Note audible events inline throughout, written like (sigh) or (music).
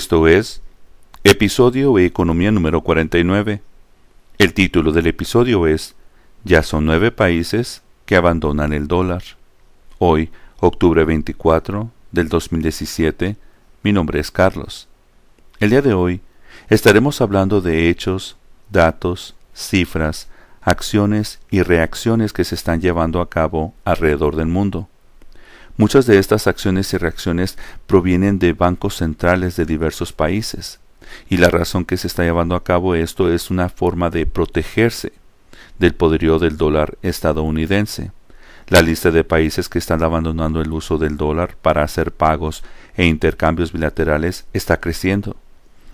Esto es Episodio e Economía número 49. El título del episodio es Ya son nueve países que abandonan el dólar. Hoy, octubre 24 del 2017, mi nombre es Carlos. El día de hoy estaremos hablando de hechos, datos, cifras, acciones y reacciones que se están llevando a cabo alrededor del mundo. Muchas de estas acciones y reacciones provienen de bancos centrales de diversos países, y la razón que se está llevando a cabo esto es una forma de protegerse del poderío del dólar estadounidense. La lista de países que están abandonando el uso del dólar para hacer pagos e intercambios bilaterales está creciendo.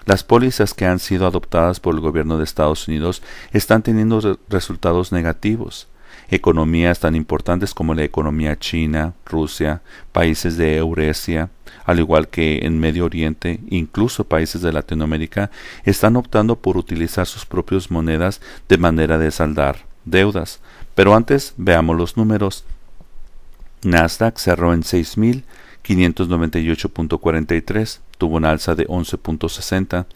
Las pólizas que han sido adoptadas por el gobierno de Estados Unidos están teniendo resultados negativos economías tan importantes como la economía china, Rusia, países de Eurasia, al igual que en Medio Oriente, incluso países de Latinoamérica, están optando por utilizar sus propias monedas de manera de saldar deudas. Pero antes veamos los números. Nasdaq cerró en 6.598.43, tuvo una alza de 11.60.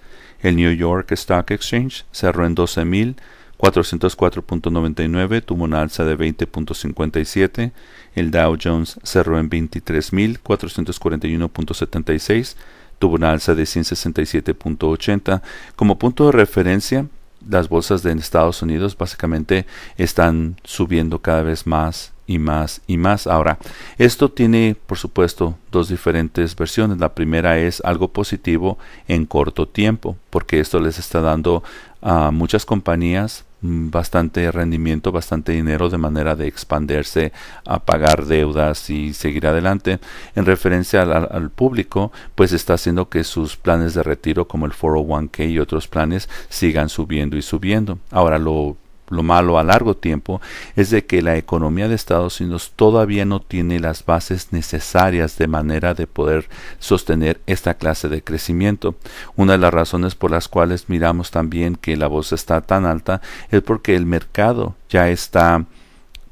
El New York Stock Exchange cerró en 12.000 404.99 tuvo una alza de 20.57, el Dow Jones cerró en 23.441.76, tuvo una alza de 167.80. Como punto de referencia, las bolsas de Estados Unidos básicamente están subiendo cada vez más y más y más. Ahora, esto tiene, por supuesto, dos diferentes versiones. La primera es algo positivo en corto tiempo, porque esto les está dando a muchas compañías Mm, bastante rendimiento, bastante dinero de manera de expandirse a pagar deudas y seguir adelante. En referencia al, público, pues está haciendo que sus planes de retiro como el 401k y otros planes sigan subiendo y subiendo. Ahora lo lo malo a largo tiempo es de que la economía de Estados Unidos todavía no tiene las bases necesarias de manera de poder sostener esta clase de crecimiento. Una de las razones por las cuales miramos también que la voz está tan alta es porque el mercado ya está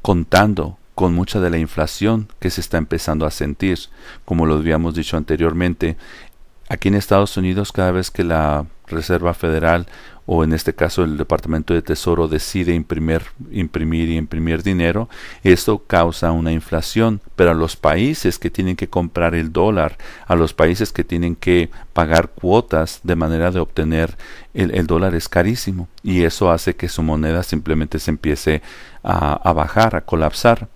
contando con mucha de la inflación que se está empezando a sentir. Como lo habíamos dicho anteriormente, aquí en Estados Unidos cada vez que la Reserva Federal o en este caso el Departamento de Tesoro decide imprimir, imprimir y imprimir dinero, esto causa una inflación. Pero a los países que tienen que comprar el dólar, a los países que tienen que pagar cuotas de manera de obtener el, dólar es carísimo y eso hace que su moneda simplemente se empiece a bajar, a colapsar.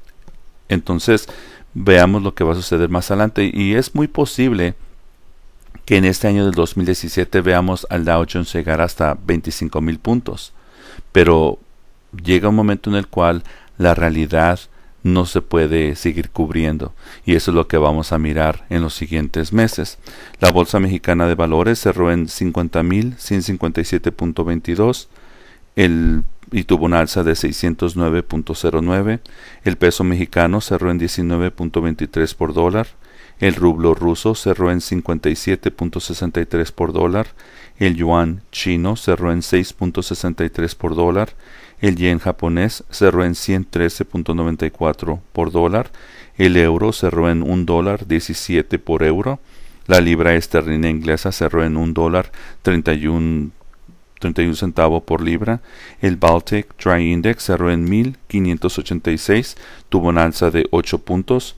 Entonces, veamos lo que va a suceder más adelante y es muy posible que en este año del 2017 veamos al Dow Jones llegar hasta 25 mil puntos. Pero llega un momento en el cual la realidad no se puede seguir cubriendo y eso es lo que vamos a mirar en los siguientes meses. La Bolsa Mexicana de Valores cerró en 50.157.22 el, y tuvo una alza de 609.09. El peso mexicano cerró en 19.23 por dólar el rublo ruso cerró en 57.63 por dólar, el yuan chino cerró en 6.63 por dólar, el yen japonés cerró en 113.94 por dólar, el euro cerró en 1.17 dólar 17 por euro, la libra esterlina inglesa cerró en 1 dólar 31 por libra. El Baltic Dry Index cerró en 1586, tuvo una alza de 8 puntos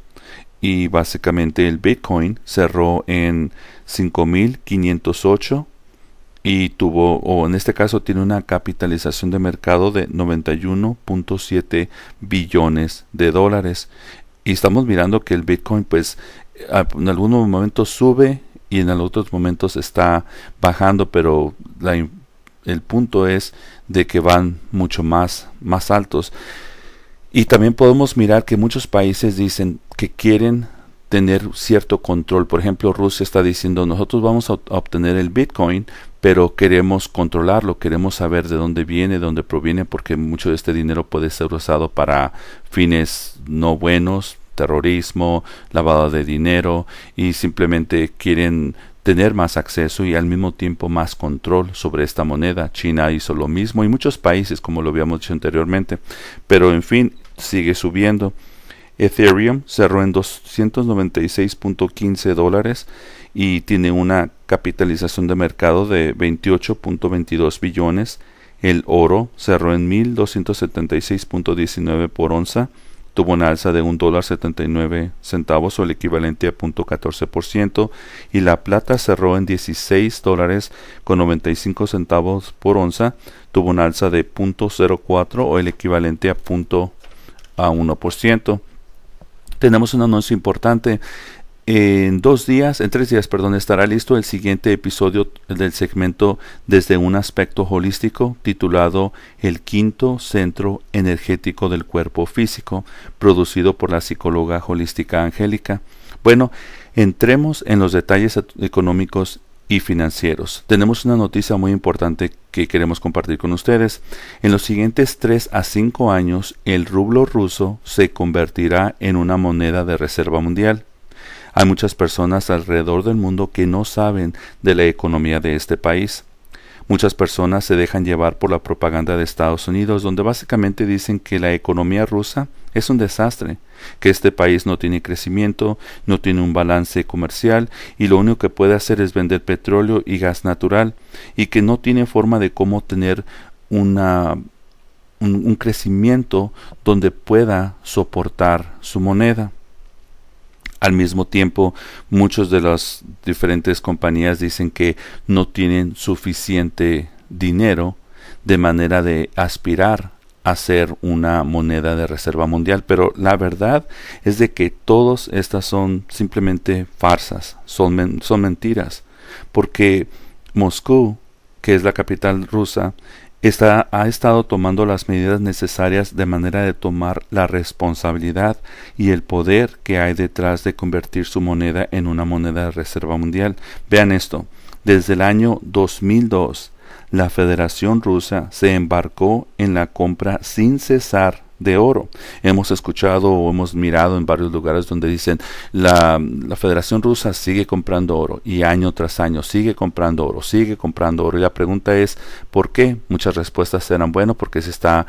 y básicamente el Bitcoin cerró en 5508 y tuvo, o en este caso tiene una capitalización de mercado de 91.7 billones de dólares. Y estamos mirando que el Bitcoin pues en algunos momentos sube y en otros momentos está bajando, pero el punto es de que van mucho más, más altos. Y también podemos mirar que muchos países dicen que quieren tener cierto control. Por ejemplo, Rusia está diciendo nosotros vamos a obtener el Bitcoin, pero queremos controlarlo, queremos saber de dónde viene, de dónde proviene, porque mucho de este dinero puede ser usado para fines no buenos, terrorismo, lavado de dinero, y simplemente quieren tener más acceso y al mismo tiempo más control sobre esta moneda. China hizo lo mismo y muchos países, como lo habíamos dicho anteriormente. Pero en fin, sigue subiendo. Ethereum cerró en 296.15 dólares y tiene una capitalización de mercado de 28.22 billones. El oro cerró en 1276.19 por onza, tuvo una alza de $1.79 dólar centavos o el equivalente a 0.14% y la plata cerró en 16 dólares con 95 centavos por onza, tuvo una alza de 0.04 o el equivalente a a 1%. Tenemos un anuncio importante. En dos días, en tres días, perdón, estará listo el siguiente episodio del segmento desde un aspecto holístico titulado El quinto centro energético del cuerpo físico, producido por la psicóloga holística Angélica. Bueno, entremos en los detalles económicos financieros. Tenemos una noticia muy importante que queremos compartir con ustedes. En los siguientes 3 a 5 años, el rublo ruso se convertirá en una moneda de reserva mundial. Hay muchas personas alrededor del mundo que no saben de la economía de este país. Muchas personas se dejan llevar por la propaganda de Estados Unidos, donde básicamente dicen que la economía rusa es un desastre, que este país no tiene crecimiento, no tiene un balance comercial y lo único que puede hacer es vender petróleo y gas natural y que no tiene forma de cómo tener un, un crecimiento donde pueda soportar su moneda. Al mismo tiempo, muchas de las diferentes compañías dicen que no tienen suficiente dinero de manera de aspirar a ser una moneda de reserva mundial, pero la verdad es de que todas estas son simplemente farsas, son, son mentiras, porque Moscú, que es la capital rusa, ha estado tomando las medidas necesarias de manera de tomar la responsabilidad y el poder que hay detrás de convertir su moneda en una moneda de reserva mundial. Vean esto, desde el año 2002, la Federación Rusa se embarcó en la compra sin cesar de oro. Hemos escuchado o hemos mirado en varios lugares donde dicen la, la Federación Rusa sigue comprando oro y año tras año sigue comprando oro, sigue comprando oro. Y la pregunta es, ¿por qué? Muchas respuestas serán, bueno, porque se está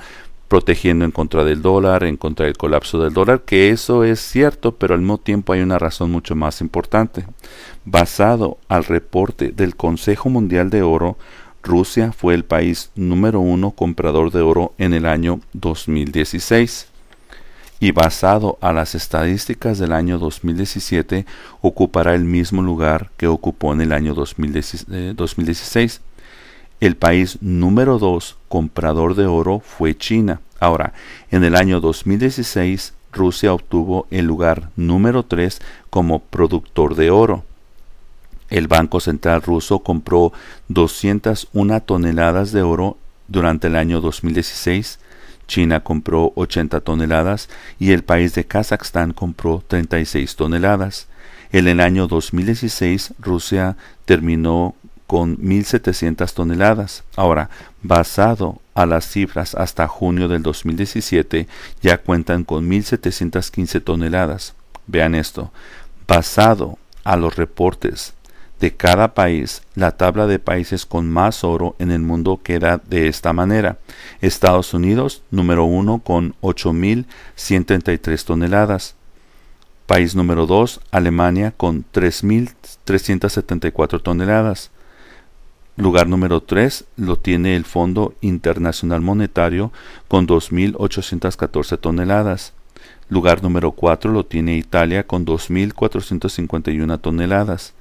protegiendo en contra del dólar, en contra del colapso del dólar, que eso es cierto, pero al mismo tiempo hay una razón mucho más importante. Basado al reporte del Consejo Mundial de Oro, Rusia fue el país número uno comprador de oro en el año 2016 y basado a las estadísticas del año 2017 ocupará el mismo lugar que ocupó en el año 2016. Eh, el país número dos comprador de oro fue China. Ahora, en el año 2016 Rusia obtuvo el lugar número tres como productor de oro. El Banco Central ruso compró 201 toneladas de oro durante el año 2016, China compró 80 toneladas y el país de Kazajstán compró 36 toneladas. En el año 2016 Rusia terminó con 1.700 toneladas. Ahora, basado a las cifras hasta junio del 2017, ya cuentan con 1.715 toneladas. Vean esto. Basado a los reportes de cada país, la tabla de países con más oro en el mundo queda de esta manera. Estados Unidos, número 1 con 8.133 toneladas. País número 2, Alemania con 3.374 toneladas. Lugar número 3 lo tiene el Fondo Internacional Monetario con 2.814 toneladas. Lugar número 4 lo tiene Italia con 2.451 toneladas.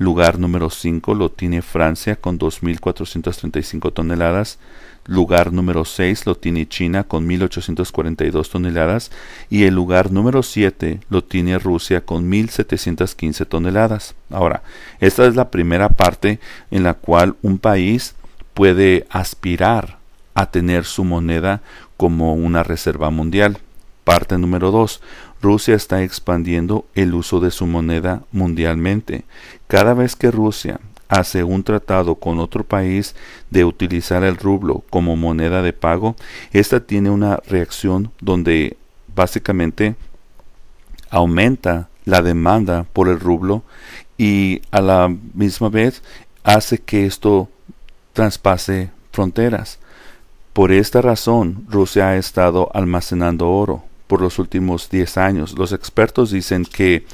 Lugar número 5 lo tiene Francia con 2.435 toneladas. Lugar número 6 lo tiene China con 1.842 toneladas. Y el lugar número 7 lo tiene Rusia con 1.715 toneladas. Ahora, esta es la primera parte en la cual un país puede aspirar a tener su moneda como una reserva mundial. Parte número 2. Rusia está expandiendo el uso de su moneda mundialmente. Cada vez que Rusia hace un tratado con otro país de utilizar el rublo como moneda de pago, esta tiene una reacción donde básicamente aumenta la demanda por el rublo y a la misma vez hace que esto traspase fronteras. Por esta razón, Rusia ha estado almacenando oro por los últimos 10 años. Los expertos dicen que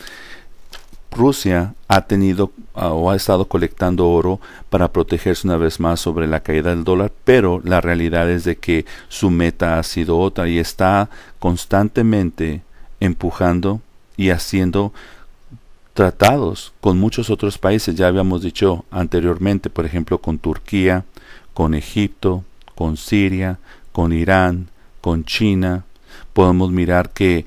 Rusia ha tenido ah, o ha estado colectando oro para protegerse una vez más sobre la caída del dólar, pero la realidad es de que su meta ha sido otra y está constantemente empujando y haciendo tratados con muchos otros países, ya habíamos dicho anteriormente, por ejemplo, con Turquía, con Egipto, con Siria, con Irán, con China, podemos mirar que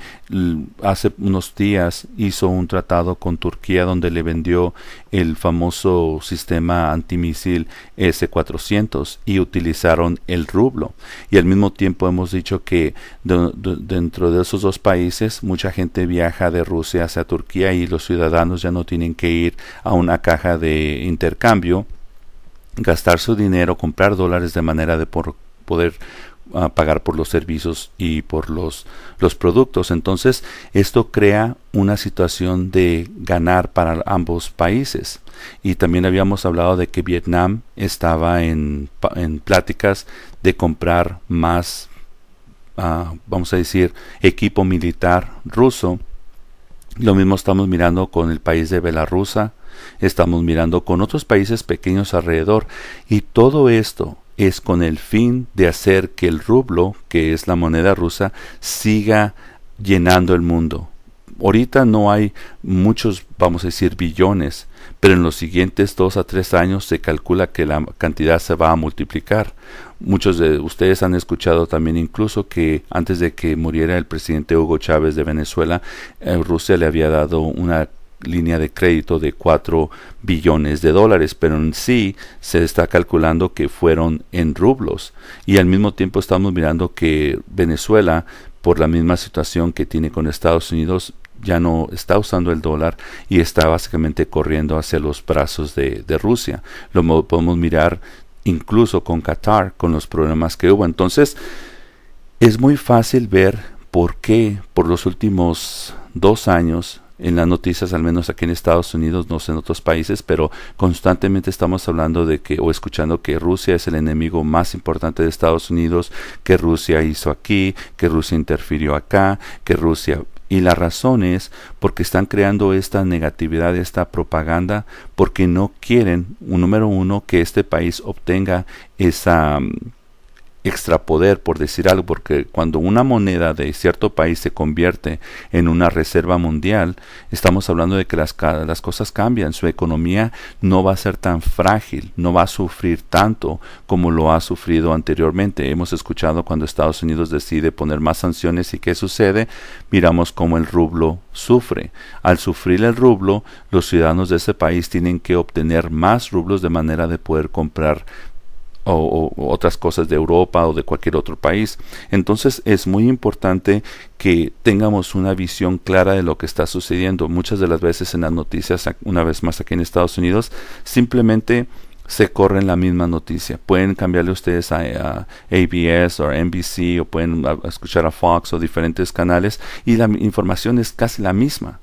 hace unos días hizo un tratado con Turquía donde le vendió el famoso sistema antimisil S-400 y utilizaron el rublo. Y al mismo tiempo hemos dicho que dentro de esos dos países mucha gente viaja de Rusia hacia Turquía y los ciudadanos ya no tienen que ir a una caja de intercambio, gastar su dinero, comprar dólares de manera de por, poder a pagar por los servicios y por los, los productos. Entonces, esto crea una situación de ganar para ambos países. Y también habíamos hablado de que Vietnam estaba en, en pláticas de comprar más, ah, vamos a decir, equipo militar ruso. Lo mismo estamos mirando con el país de bielorrusia estamos mirando con otros países pequeños alrededor. Y todo esto es con el fin de hacer que el rublo, que es la moneda rusa, siga llenando el mundo. Ahorita no hay muchos, vamos a decir, billones, pero en los siguientes dos a tres años se calcula que la cantidad se va a multiplicar. Muchos de ustedes han escuchado también incluso que antes de que muriera el presidente Hugo Chávez de Venezuela, eh, Rusia le había dado una línea de crédito de 4 billones de dólares, pero en sí se está calculando que fueron en rublos. Y al mismo tiempo estamos mirando que Venezuela, por la misma situación que tiene con Estados Unidos, ya no está usando el dólar y está básicamente corriendo hacia los brazos de, de Rusia. Lo podemos mirar incluso con Qatar, con los problemas que hubo. Entonces, es muy fácil ver por qué por los últimos dos años en las noticias, al menos aquí en Estados Unidos, no sé en otros países, pero constantemente estamos hablando de que o escuchando que Rusia es el enemigo más importante de Estados Unidos, que Rusia hizo aquí, que Rusia interfirió acá, que Rusia... Y la razón es porque están creando esta negatividad, esta propaganda, porque no quieren, número uno, que este país obtenga esa... Mm, extrapoder, por decir algo, porque cuando una moneda de cierto país se convierte en una reserva mundial, estamos hablando de que las, las cosas cambian, su economía no va a ser tan frágil, no va a sufrir tanto como lo ha sufrido anteriormente. Hemos escuchado cuando Estados Unidos decide poner más sanciones y qué sucede, miramos cómo el rublo sufre. Al sufrir el rublo, los ciudadanos de ese país tienen que obtener más rublos de manera de poder comprar o, otras cosas de Europa o de cualquier otro país. Entonces es muy importante que tengamos una visión clara de lo que está sucediendo. Muchas de las veces en las noticias, una vez más aquí en Estados Unidos, simplemente se corren la misma noticia. Pueden cambiarle ustedes a, ABS o NBC o pueden escuchar a Fox o diferentes canales y la información es casi la misma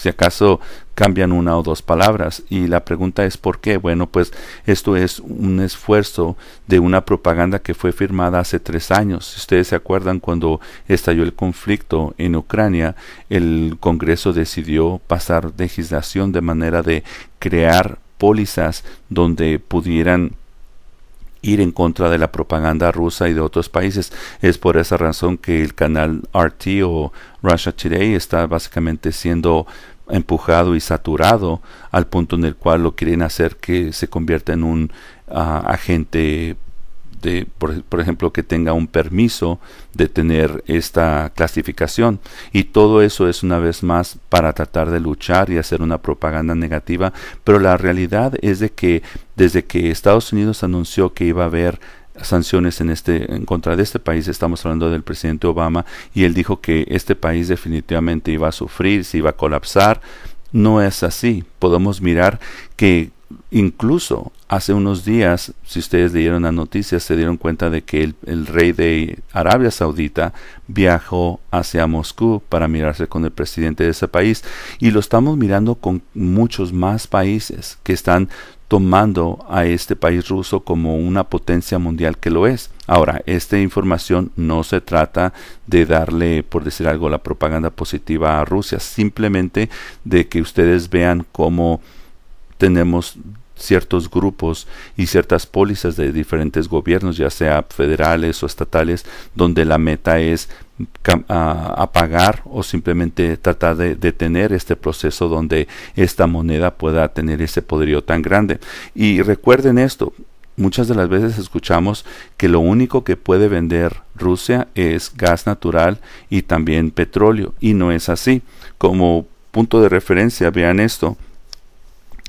si acaso cambian una o dos palabras. Y la pregunta es ¿por qué? Bueno, pues esto es un esfuerzo de una propaganda que fue firmada hace tres años. Si ustedes se acuerdan, cuando estalló el conflicto en Ucrania, el Congreso decidió pasar legislación de manera de crear pólizas donde pudieran ir en contra de la propaganda rusa y de otros países. Es por esa razón que el canal RT o Russia Today está básicamente siendo empujado y saturado al punto en el cual lo quieren hacer que se convierta en un ah, agente de, por, por, ejemplo, que tenga un permiso de tener esta clasificación. Y todo eso es una vez más para tratar de luchar y hacer una propaganda negativa. Pero la realidad es de que desde que Estados Unidos anunció que iba a haber sanciones en este en contra de este país estamos hablando del presidente Obama y él dijo que este país definitivamente iba a sufrir se iba a colapsar no es así podemos mirar que incluso hace unos días si ustedes leyeron las noticias se dieron cuenta de que el, el rey de Arabia Saudita viajó hacia Moscú para mirarse con el presidente de ese país y lo estamos mirando con muchos más países que están tomando a este país ruso como una potencia mundial que lo es. Ahora, esta información no se trata de darle, por decir algo, la propaganda positiva a Rusia, simplemente de que ustedes vean cómo tenemos ciertos grupos y ciertas pólizas de diferentes gobiernos, ya sea federales o estatales, donde la meta es apagar o simplemente tratar de detener este proceso donde esta moneda pueda tener ese poderío tan grande. Y recuerden esto, muchas de las veces escuchamos que lo único que puede vender Rusia es gas natural y también petróleo, y no es así. Como punto de referencia, vean esto.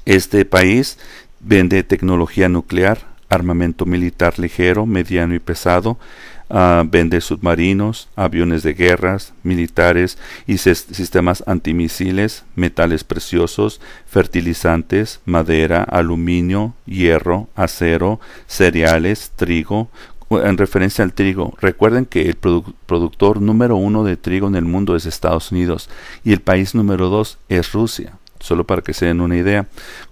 Este país vende tecnología nuclear, armamento militar ligero, mediano y pesado, ah, vende submarinos, aviones de guerras, militares y sistemas antimisiles, metales preciosos, fertilizantes, madera, aluminio, hierro, acero, cereales, trigo, en referencia al trigo, recuerden que el productor número uno de trigo en el mundo es Estados Unidos y el país número dos es Rusia solo para que se den una idea,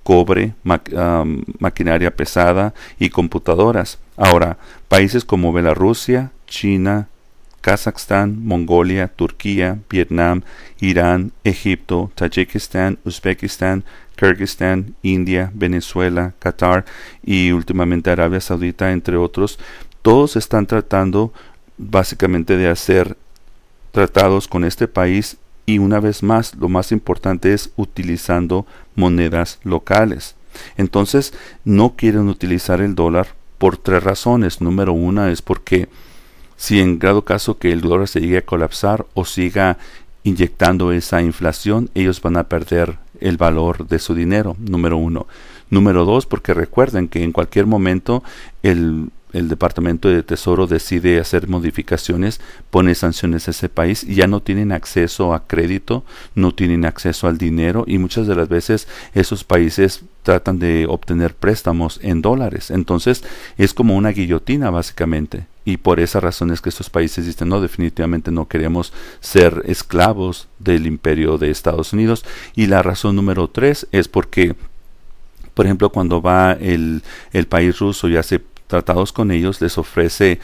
cobre, maquinaria pesada y computadoras. Ahora, países como Bielorrusia, China, Kazajstán, Mongolia, Turquía, Vietnam, Irán, Egipto, Tayikistán, Uzbekistán, Kirguistán, India, Venezuela, Qatar y últimamente Arabia Saudita, entre otros, todos están tratando básicamente de hacer tratados con este país y una vez más lo más importante es utilizando monedas locales. Entonces no quieren utilizar el dólar por tres razones. Número una es porque si en grado caso que el dólar se llegue a colapsar o siga inyectando esa inflación, ellos van a perder el valor de su dinero, número uno. Número dos, porque recuerden que en cualquier momento el el Departamento de Tesoro decide hacer modificaciones, pone sanciones a ese país y ya no tienen acceso a crédito, no tienen acceso al dinero y muchas de las veces esos países tratan de obtener préstamos en dólares. Entonces es como una guillotina básicamente. Y por esa razón es que estos países dicen, no, definitivamente no queremos ser esclavos del imperio de Estados Unidos. Y la razón número tres es porque por ejemplo, cuando va el, el, país ruso y hace tratados con ellos, les ofrece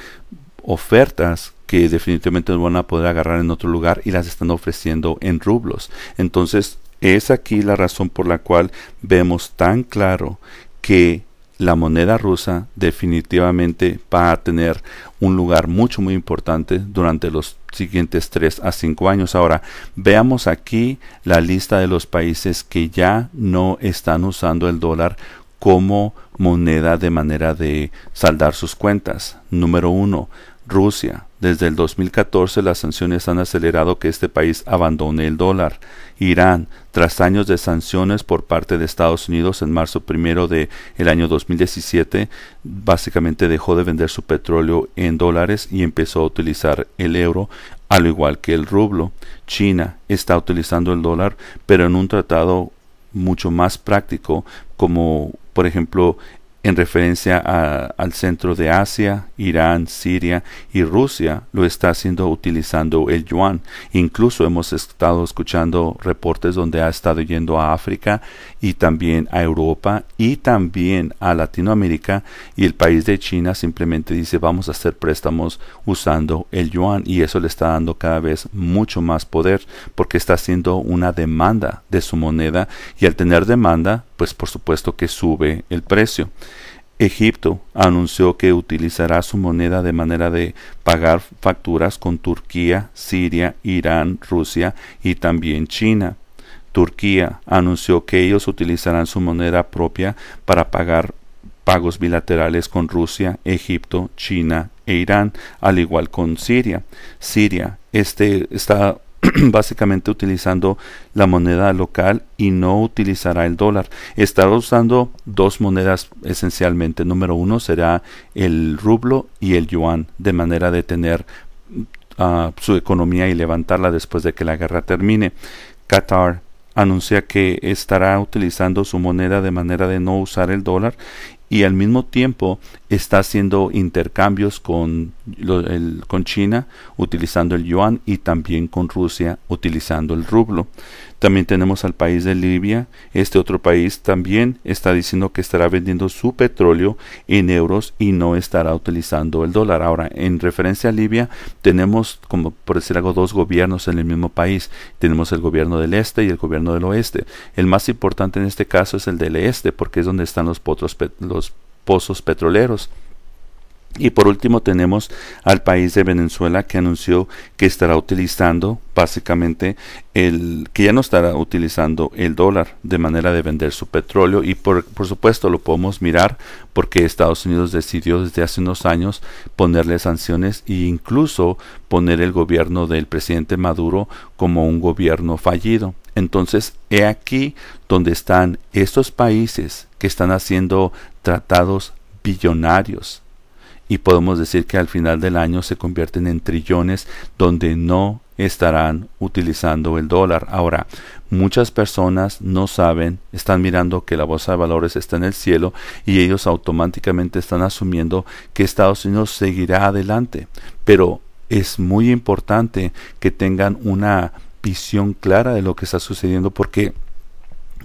ofertas que definitivamente no van a poder agarrar en otro lugar y las están ofreciendo en rublos. Entonces, es aquí la razón por la cual vemos tan claro que la moneda rusa definitivamente va a tener un lugar mucho muy importante durante los siguientes 3 a 5 años. Ahora, veamos aquí la lista de los países que ya no están usando el dólar como moneda de manera de saldar sus cuentas. Número 1. Rusia. Desde el 2014 las sanciones han acelerado que este país abandone el dólar. Irán, tras años de sanciones por parte de Estados Unidos en marzo primero de año 2017, básicamente dejó de vender su petróleo en dólares y empezó a utilizar el euro, al igual que el rublo. China está utilizando el dólar, pero en un tratado mucho más práctico como por ejemplo, en referencia al centro de Asia, Irán, Siria y Rusia, lo está haciendo utilizando el yuan. Incluso hemos estado escuchando reportes donde ha estado yendo a África y también a Europa y también a Latinoamérica y el país de China simplemente dice vamos a hacer préstamos usando el yuan y eso le está dando cada vez mucho más poder porque está haciendo una demanda de su moneda y al tener demanda pues por supuesto que sube el precio. Egipto anunció que utilizará su moneda de manera de pagar facturas con Turquía, Siria, Irán, Rusia y también China. Turquía anunció que ellos utilizarán su moneda propia para pagar pagos bilaterales con Rusia, Egipto, China e Irán, al igual con Siria. Siria este, está (clears throat) básicamente utilizando la moneda local y no utilizará el dólar. Estará usando dos monedas esencialmente. Número uno será el rublo y el yuan, de manera de tener mm, ah, su economía y levantarla después de que la guerra termine. Qatar anuncia que estará utilizando su moneda de manera de no usar el dólar y al mismo tiempo está haciendo intercambios con, con China utilizando el yuan y también con Rusia utilizando el rublo. También tenemos al país de Libia. Este otro país también está diciendo que estará vendiendo su petróleo en euros y no estará utilizando el dólar. Ahora, en referencia a Libia, tenemos, como por decir algo, dos gobiernos en el mismo país. Tenemos el gobierno del este y el gobierno del oeste. El más importante en este caso es el del este, porque es donde están los, los pozos petroleros. Y por último tenemos al país de Venezuela que anunció que estará utilizando básicamente el que ya no estará utilizando el dólar de manera de vender su petróleo y por, por supuesto lo podemos mirar porque Estados Unidos decidió desde hace unos años ponerle sanciones e incluso poner el gobierno del presidente Maduro como un gobierno fallido. Entonces, he aquí donde están estos países que están haciendo tratados billonarios y podemos decir que al final del año se convierten en trillones donde no estarán utilizando el dólar. Ahora, muchas personas no saben, están mirando que la bolsa de valores está en el cielo y ellos automáticamente están asumiendo que Estados Unidos seguirá adelante. Pero es muy importante que tengan una visión clara de lo que está sucediendo porque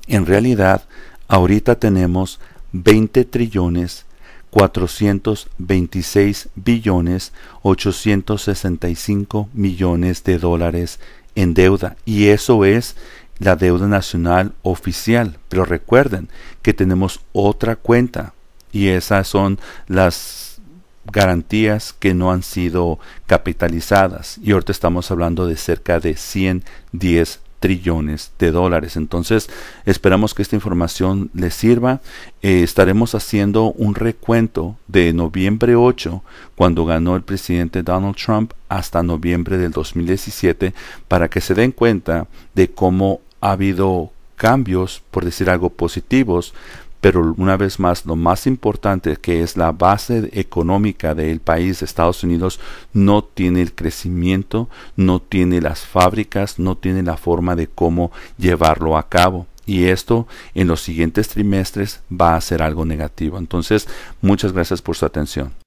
en realidad ahorita tenemos 20 trillones 426 billones 865 millones de dólares en deuda y eso es la deuda nacional oficial pero recuerden que tenemos otra cuenta y esas son las garantías que no han sido capitalizadas y ahorita estamos hablando de cerca de 110 trillones de dólares. Entonces, esperamos que esta información les sirva. Eh, estaremos haciendo un recuento de noviembre 8, cuando ganó el presidente Donald Trump, hasta noviembre del 2017, para que se den cuenta de cómo ha habido cambios, por decir algo, positivos, pero una vez más lo más importante que es la base económica del país Estados Unidos no tiene el crecimiento, no tiene las fábricas, no tiene la forma de cómo llevarlo a cabo. Y esto en los siguientes trimestres va a ser algo negativo. Entonces, muchas gracias por su atención.